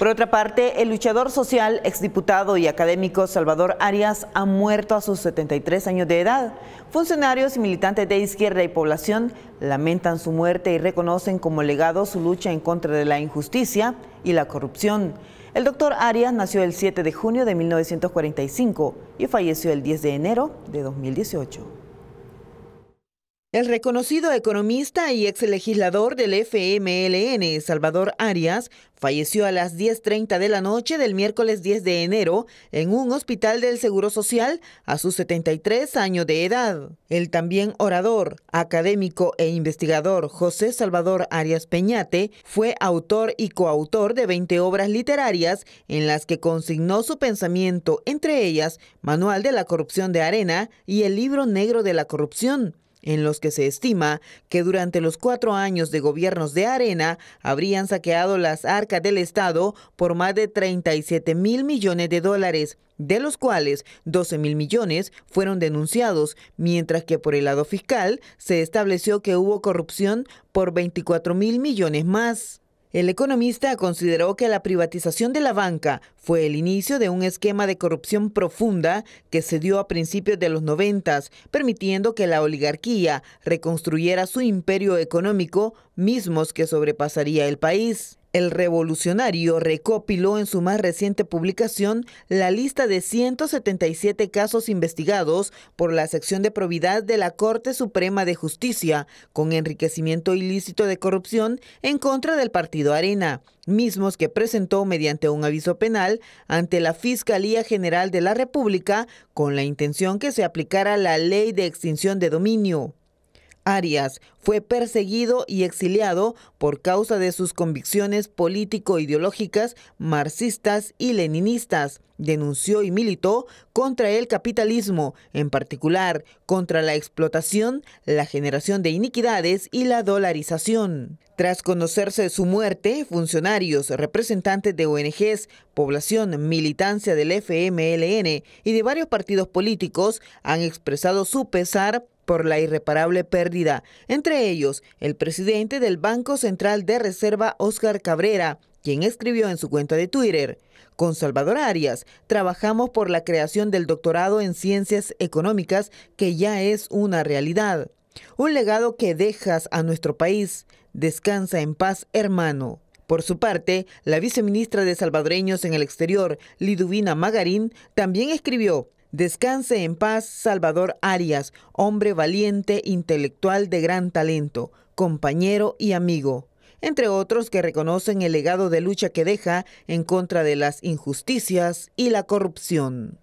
Por otra parte, el luchador social, exdiputado y académico Salvador Arias ha muerto a sus 73 años de edad. Funcionarios y militantes de izquierda y población lamentan su muerte y reconocen como legado su lucha en contra de la injusticia y la corrupción. El doctor Arias nació el 7 de junio de 1945 y falleció el 10 de enero de 2018. El reconocido economista y ex legislador del FMLN, Salvador Arias, falleció a las 10.30 de la noche del miércoles 10 de enero en un hospital del Seguro Social a sus 73 años de edad. El también orador, académico e investigador José Salvador Arias Peñate fue autor y coautor de 20 obras literarias en las que consignó su pensamiento, entre ellas Manual de la Corrupción de Arena y el libro Negro de la Corrupción en los que se estima que durante los cuatro años de gobiernos de Arena habrían saqueado las arcas del Estado por más de 37 mil millones de dólares, de los cuales 12 mil millones fueron denunciados, mientras que por el lado fiscal se estableció que hubo corrupción por 24 mil millones más. El economista consideró que la privatización de la banca fue el inicio de un esquema de corrupción profunda que se dio a principios de los noventas, permitiendo que la oligarquía reconstruyera su imperio económico, mismos que sobrepasaría el país. El revolucionario recopiló en su más reciente publicación la lista de 177 casos investigados por la sección de probidad de la Corte Suprema de Justicia con enriquecimiento ilícito de corrupción en contra del partido Arena, mismos que presentó mediante un aviso penal ante la Fiscalía General de la República con la intención que se aplicara la ley de extinción de dominio. Arias. Fue perseguido y exiliado por causa de sus convicciones político-ideológicas, marxistas y leninistas. Denunció y militó contra el capitalismo, en particular contra la explotación, la generación de iniquidades y la dolarización. Tras conocerse su muerte, funcionarios, representantes de ONGs, población, militancia del FMLN y de varios partidos políticos han expresado su pesar por la irreparable pérdida, entre ellos el presidente del Banco Central de Reserva, Óscar Cabrera, quien escribió en su cuenta de Twitter, con Salvador Arias trabajamos por la creación del doctorado en ciencias económicas que ya es una realidad. Un legado que dejas a nuestro país. Descansa en paz, hermano. Por su parte, la viceministra de Salvadoreños en el Exterior, Liduvina Magarín, también escribió, Descanse en paz Salvador Arias, hombre valiente, intelectual de gran talento, compañero y amigo, entre otros que reconocen el legado de lucha que deja en contra de las injusticias y la corrupción.